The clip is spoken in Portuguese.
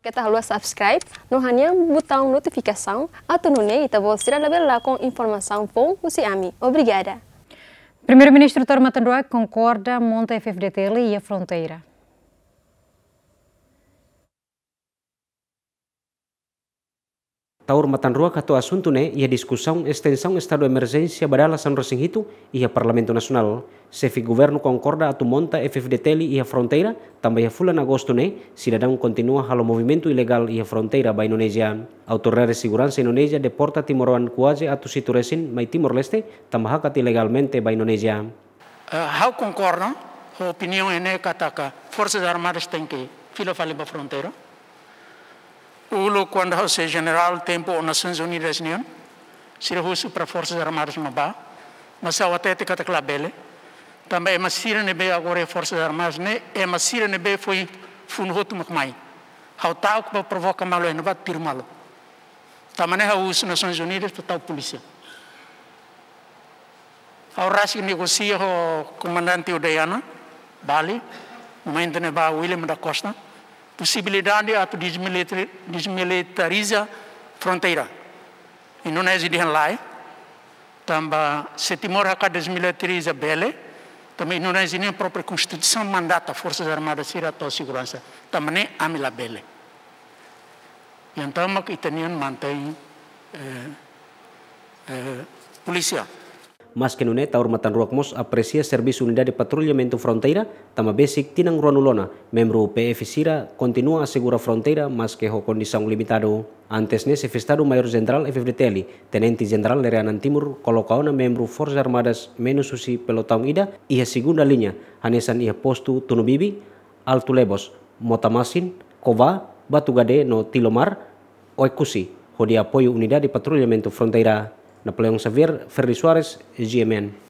Ketahlua tá subscribe no hanha botão notificação. Atunune e tá você receber lá com informação bom você ami. Obrigada. Primeiro-Ministro Tor Matador concorda monta FFDTL e a fronteira. taur matanrua atau asunto ne ia discussão extensão estado de emergência badala San Rosinghito ia Parlamento nasional Sefi governo concorda atu monta FFDTL ia fronteira tambah ia fulan agosto né cidadão continua halo movimento ilegal ia fronteira ba Indonesia. Autoridade de Indonesia deporta timoran kuaje atu situresin mai Timor Leste tambah tambahakat ilegalmente ba Indonesia. Uh, eh, how concorda? Opinião é né, kataka. Forças Armadas têm que fale ba fronteira. Uno, quando você é general, tempo nas Nações Unidas, não? Se russo para Forças Armadas no vá. Mas o atleta te cataklabele. Também, é se nebe agora Forças Armadas, né? é mas se nebe foi funhoto Ao tal que provoca malo, não vai tirar malo. Também é russo Nações Unidas para tal polícia. Agora se negocia o comandante Udayana, Bali, momento neba William da Costa, possibilidade atau desmilitarizar a fronteira. Indonesia se lain, tambah setimor akan dismilitariza Bele, tambah Indonesia ini própria constituição mandata forças armadas a atau segurança, Também tambah amila Bele. então tamak itanian mantai eh, eh, polícia. mas Kenune taur matan ruak mos apresia servis unida de patrulhamento fronteira tama Besik tinang ruanulona membro PF Sira continua asegura fronteira mas que ho condição limitado antes nesse mayor Jenderal FFD Teli, tenente jenderal Lereanan Timur na membro Forza armadas menususi susi ida e segunda linya hanesan ia postu Tunubibi altu Lebos Motamasin Kova Batugade no Tilomar Oikusi, hodi de apoio unidade de patrulhamento fronteira Napoleon Xavier, Ferdi Suarez, GMN.